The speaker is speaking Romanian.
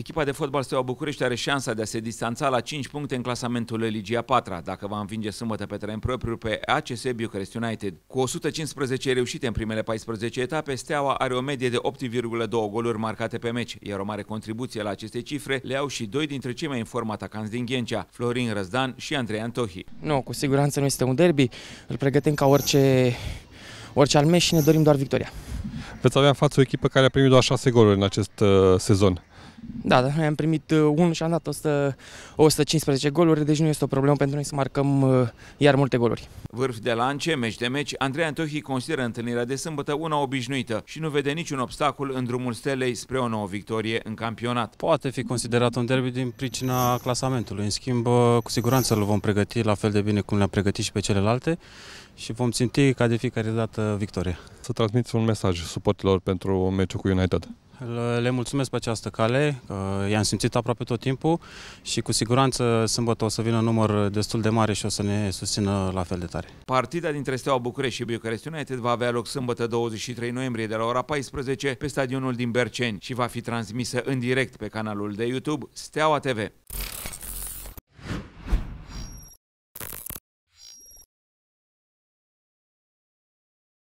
Echipa de fotbal Steaua București are șansa de a se distanța la 5 puncte în clasamentul Ligia 4 dacă va învinge sâmbătă pe teren propriu pe ACS Bucharest United. Cu 115 reușite în primele 14 etape, Steaua are o medie de 8,2 goluri marcate pe meci, iar o mare contribuție la aceste cifre le au și doi dintre cei mai informi atacanți din Ghencea, Florin Răzdan și Andrei Antohi. Nu, cu siguranță nu este un derby, îl pregătim ca orice, orice al meci și ne dorim doar victoria. Veți avea în față o echipă care a primit doar 6 goluri în acest uh, sezon. Da, da, noi am primit uh, unul și am dat 100, 115 goluri, deci nu este o problemă pentru noi să marcăm uh, iar multe goluri. Vârf de lance, meci de meci, Andrei Antohi consideră întâlnirea de sâmbătă una obișnuită și nu vede niciun obstacol în drumul stelei spre o nouă victorie în campionat. Poate fi considerat un derby din pricina clasamentului, în schimb uh, cu siguranță îl vom pregăti la fel de bine cum le-am pregătit și pe celelalte și vom ținti ca de fiecare dată victorie. Să transmiți un mesaj suportilor pentru meciul cu United le mulțumesc pe această cale, i-am simțit aproape tot timpul și cu siguranță sâmbătă o să vină un număr destul de mare și o să ne susțină la fel de tare. Partida dintre Steaua București și București United va avea loc sâmbătă 23 noiembrie de la ora 14 pe stadionul din Berceni și va fi transmisă în direct pe canalul de YouTube Steaua TV.